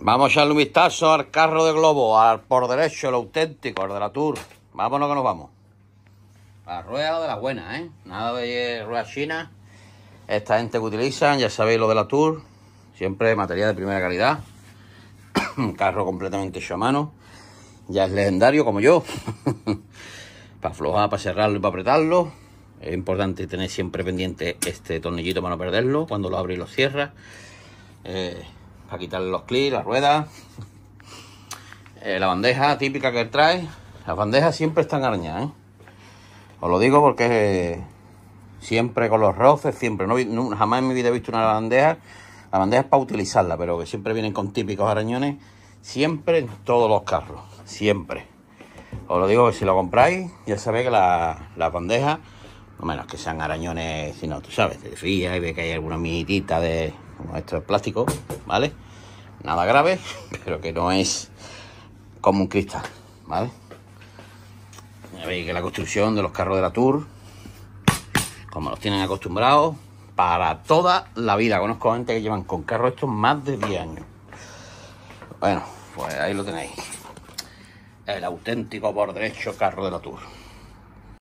Vamos a echarle un vistazo al carro de globo, al por derecho, el auténtico, el de la Tour. Vámonos que nos vamos. La rueda de las buenas, ¿eh? Nada de rueda china. Esta gente que utilizan, ya sabéis lo de la Tour. Siempre material de primera calidad. un carro completamente hecho a mano. Ya es legendario como yo. para aflojar, para cerrarlo y para apretarlo. Es importante tener siempre pendiente este tornillito para no perderlo. Cuando lo abre y lo cierra. Eh, para quitar los clips, las ruedas, eh, la bandeja típica que trae. Las bandejas siempre están arañadas, ¿eh? Os lo digo porque siempre con los roces, siempre. No, jamás en mi vida he visto una bandeja. La bandeja es para utilizarla, pero que siempre vienen con típicos arañones. Siempre en todos los carros, siempre. Os lo digo que si lo compráis, ya sabéis que las la bandejas, no menos que sean arañones, sino tú sabes, te fías y ves que hay alguna mijitita de, esto es plástico, ¿vale? Nada grave, pero que no es como un cristal, ¿vale? Ya veis que la construcción de los carros de la Tour, como los tienen acostumbrados, para toda la vida. Conozco gente que llevan con carros estos más de 10 años. Bueno, pues ahí lo tenéis. El auténtico por derecho carro de la Tour.